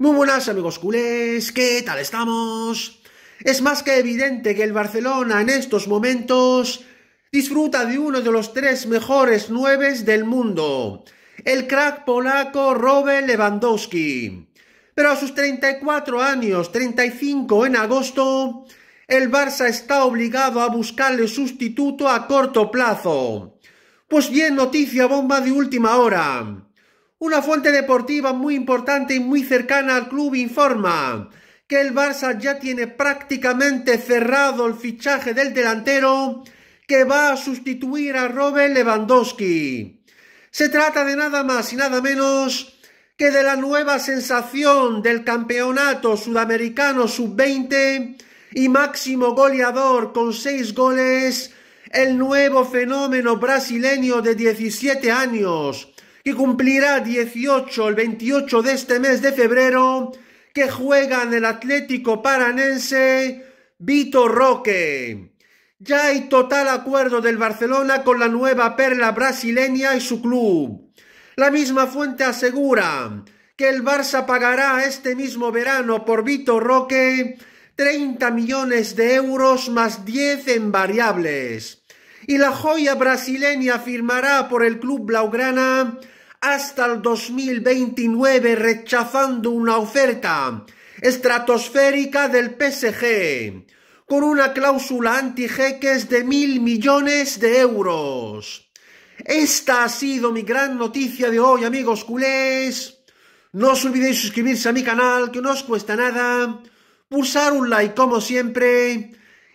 Muy buenas amigos culés, ¿qué tal estamos? Es más que evidente que el Barcelona en estos momentos disfruta de uno de los tres mejores nueves del mundo, el crack polaco Robert Lewandowski. Pero a sus 34 años, 35 en agosto, el Barça está obligado a buscarle sustituto a corto plazo. Pues bien, noticia bomba de última hora. Una fuente deportiva muy importante y muy cercana al club informa que el Barça ya tiene prácticamente cerrado el fichaje del delantero que va a sustituir a Robert Lewandowski. Se trata de nada más y nada menos que de la nueva sensación del campeonato sudamericano sub-20 y máximo goleador con seis goles, el nuevo fenómeno brasileño de 17 años, que cumplirá 18 el 28 de este mes de febrero, que juega en el Atlético Paranense, Vito Roque. Ya hay total acuerdo del Barcelona con la nueva perla brasileña y su club. La misma fuente asegura que el Barça pagará este mismo verano por Vito Roque 30 millones de euros más 10 en variables y la joya brasileña firmará por el club blaugrana hasta el 2029 rechazando una oferta estratosférica del PSG con una cláusula anti-jeques de mil millones de euros. Esta ha sido mi gran noticia de hoy, amigos culés. No os olvidéis suscribirse a mi canal, que no os cuesta nada. Pulsar un like como siempre